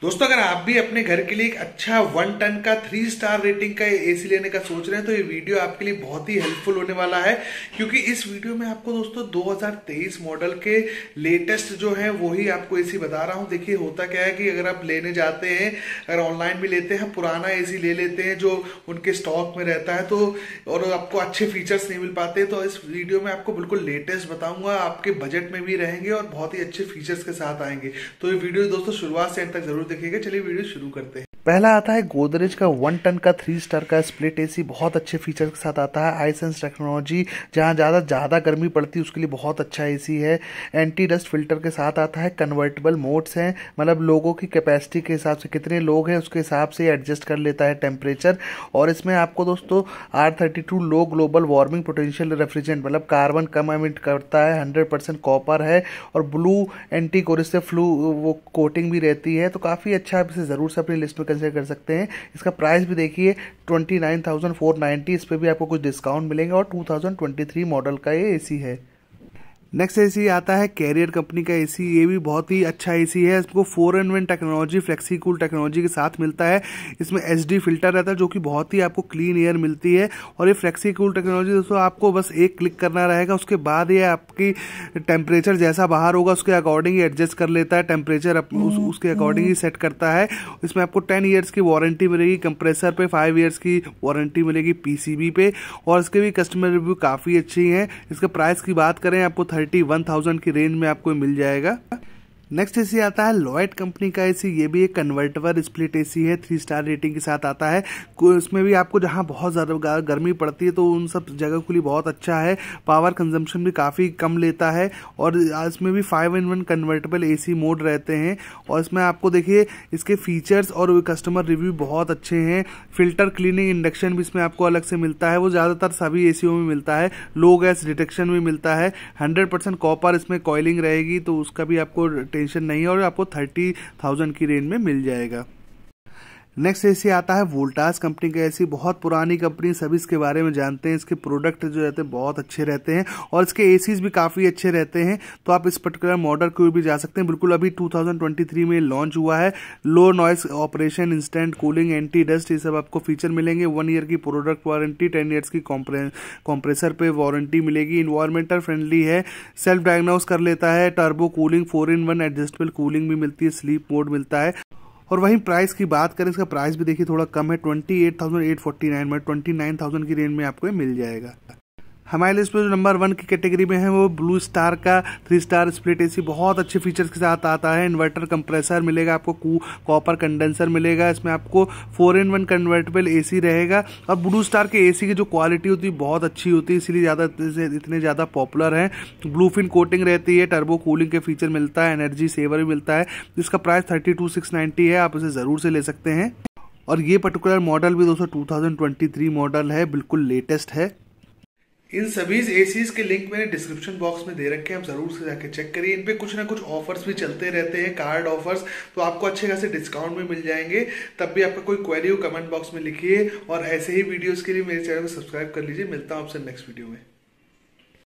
दोस्तों अगर आप भी अपने घर के लिए एक अच्छा वन टन का थ्री स्टार रेटिंग का एसी लेने का सोच रहे हैं तो ये वीडियो आपके लिए बहुत ही हेल्पफुल होने वाला है क्योंकि इस वीडियो में आपको दोस्तों 2023 मॉडल के लेटेस्ट जो है वही आपको एसी बता रहा हूँ देखिए होता क्या है कि अगर आप लेने जाते हैं अगर ऑनलाइन भी लेते हैं पुराना ए ले लेते हैं जो उनके स्टॉक में रहता है तो और आपको अच्छे फीचर्स नहीं मिल पाते तो इस वीडियो में आपको बिल्कुल लेटेस्ट बताऊंगा आपके बजट में भी रहेंगे और बहुत ही अच्छे फीचर्स के साथ आएंगे तो ये वीडियो दोस्तों शुरुआत से एंड तक जरूर जरूर चलिए वीडियो शुरू करते हैं पहला आता है गोदरेज का वन टन का थ्री स्टार का स्प्लिट एसी बहुत अच्छे फीचर के साथ आता है आईसेंस टेक्नोलॉजी जहाँ ज़्यादा ज़्यादा गर्मी पड़ती है उसके लिए बहुत अच्छा एसी है एंटी डस्ट फिल्टर के साथ आता है कन्वर्टेबल मोड्स हैं मतलब लोगों की कैपेसिटी के हिसाब से कितने लोग हैं उसके हिसाब से एडजस्ट कर लेता है टेम्परेचर और इसमें आपको दोस्तों R thirty two low global warming potential refrigerant मतलब कार्बन कम एमिट करता है हंड्रेड परसेंट कॉपर है और ब्लू एंटी कोरिस से फ्लू वो कोटिंग भी रहती है तो काफ़ी अच्छा आप इसे ज़रूर से अपनी लिस्ट में कर से कर सकते हैं इसका प्राइस भी देखिए twenty nine thousand four ninety इस पर भी आपको कुछ डिस्काउंट मिलेंगे और two thousand twenty three model का ये ए सी है नेक्स्ट एसी आता है कैरियर कंपनी का एसी ये भी बहुत ही अच्छा एसी है इसको four and one technology flexi cool technology के साथ मिलता है इसमें एच डी फिल्टर रहता है जो कि बहुत ही आपको क्लीन एयर मिलती है और ये फ्लेक्सी कूल टेक्नोलॉजी दोस्तों आपको बस एक क्लिक करना रहेगा उसके बाद ये आपकी टेम्परेचर जैसा बाहर होगा उसके अकॉर्डिंग एडजस्ट कर लेता है टेम्परेचर उस, उसके अकॉर्डिंग ही सेट करता है इसमें आपको टेन ईयर्स की वारंटी मिलेगी कंप्रेसर पर फाइव ईयर्स की वारंटी मिलेगी पी पे और इसके भी कस्टमर रिव्यू काफ़ी अच्छी हैं इसके प्राइस की बात करें आपको थर्टी वन थाउजेंड की रेंज में आपको मिल जाएगा नेक्स्ट एसी आता है लॉयड कंपनी का एसी ये भी एक कन्वर्टेबल स्प्लिट एसी है थ्री स्टार रेटिंग के साथ आता है इसमें भी आपको जहाँ बहुत ज़्यादा गर्मी पड़ती है तो उन सब जगह के लिए बहुत अच्छा है पावर कंजम्पशन भी काफ़ी कम लेता है और इसमें भी five in one convertible a mode रहते हैं और इसमें आपको देखिए इसके फीचर्स और कस्टमर रिव्यू बहुत अच्छे हैं फिल्टर क्लीनिंग इंडक्शन भी इसमें आपको अलग से मिलता है वो ज़्यादातर सभी ए में मिलता है लो गैस डिटेक्शन भी मिलता है हंड्रेड कॉपर इसमें कॉयलिंग रहेगी तो उसका भी आपको टेंशन नहीं है और आपको थर्टी थाउजेंड की रेंज में मिल जाएगा नेक्स्ट एसी आता है वोल्टास कंपनी का ऐसी बहुत पुरानी कंपनी सब इसके बारे में जानते हैं इसके प्रोडक्ट जो रहते हैं बहुत अच्छे रहते हैं और इसके ए भी काफ़ी अच्छे रहते हैं तो आप इस पर्टिकुलर मॉडल की ओर भी जा सकते हैं बिल्कुल अभी 2023 में लॉन्च हुआ है low noise operation instant cooling anti dust ये सब आपको फीचर मिलेंगे वन ईयर की प्रोडक्ट वारंटी टेन ईयर्स की कॉम्प्रेसर पर वारंटी मिलेगी इन्वायरमेंटल फ्रेंडली है सेल्फ डायग्नोस कर लेता है turbo cooling four in one adjustable cooling भी मिलती है स्लीप मोड मिलता है और वहीं प्राइस की बात करें इसका प्राइस भी देखिए थोड़ा कम है twenty eight thousand eight forty nine में ट्वेंटी नाइन थाउजेंड की रेंज में आपको मिल जाएगा हमारे लिस्ट में जो नंबर वन की कैटेगरी में है वो ब्लू स्टार का थ्री स्टार स्प्लिट एसी बहुत अच्छे फीचर्स के साथ आता है इन्वर्टर कंप्रेसर मिलेगा आपको कू कॉपर कंडेंसर मिलेगा इसमें आपको four in one convertible AC रहेगा और ब्लू स्टार के एसी की जो क्वालिटी होती है बहुत अच्छी होती है इसीलिए ज़्यादा इतने ज़्यादा पॉपुलर हैं ब्लू फिन कोटिंग रहती है टर्बो कूलिंग के फीचर मिलता है एनर्जी सेवर भी मिलता है इसका प्राइस थर्टी टू सिक्स है आप इसे ज़रूर से ले सकते हैं और ये पर्टिकुलर मॉडल भी दोस्तों 2023 मॉडल है बिल्कुल लेटेस्ट है इन सभी एसीज के लिंक मैंने डिस्क्रिप्शन बॉक्स में दे रखे हैं आप जरूर से जाके चेक करिए इन पे कुछ ना कुछ ऑफर्स भी चलते रहते हैं कार्ड ऑफर्स तो आपको अच्छे खासे डिस्काउंट भी मिल जाएंगे तब भी आपका कोई क्वेरी हो कमेंट बॉक्स में लिखिए और ऐसे ही वीडियोस के लिए मेरे चैनल को सब्सक्राइब कर लीजिए मिलता हूँ आपसे नेक्स्ट वीडियो में